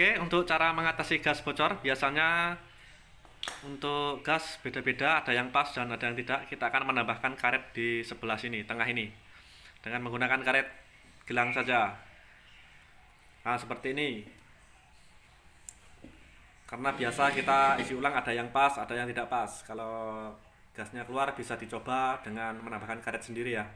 Oke, untuk cara mengatasi gas bocor biasanya untuk gas beda-beda, ada yang pas dan ada yang tidak. Kita akan menambahkan karet di sebelah sini, tengah ini. Dengan menggunakan karet gelang saja. Nah, seperti ini. Karena biasa kita isi ulang ada yang pas, ada yang tidak pas. Kalau gasnya keluar bisa dicoba dengan menambahkan karet sendiri ya.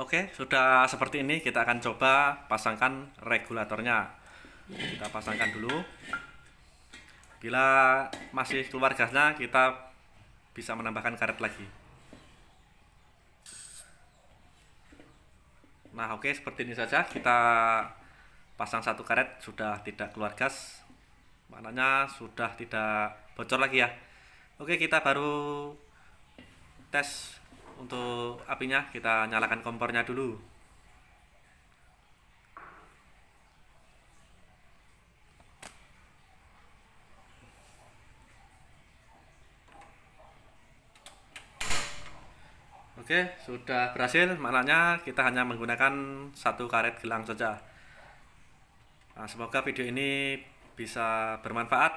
Oke, sudah seperti ini kita akan coba pasangkan regulatornya. Kita pasangkan dulu. Bila masih keluar gasnya, kita bisa menambahkan karet lagi. Nah, oke, seperti ini saja kita pasang satu karet sudah tidak keluar gas. Maknanya sudah tidak bocor lagi ya. Oke, kita baru tes untuk apinya kita nyalakan kompornya dulu Oke, sudah berhasil. Maknanya kita hanya menggunakan satu karet gelang saja. Nah, semoga video ini bisa bermanfaat.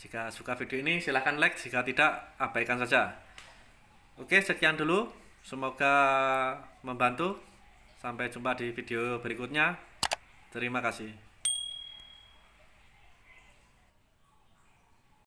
Jika suka video ini, silahkan like. Jika tidak, abaikan saja. Oke, sekian dulu. Semoga membantu. Sampai jumpa di video berikutnya. Terima kasih.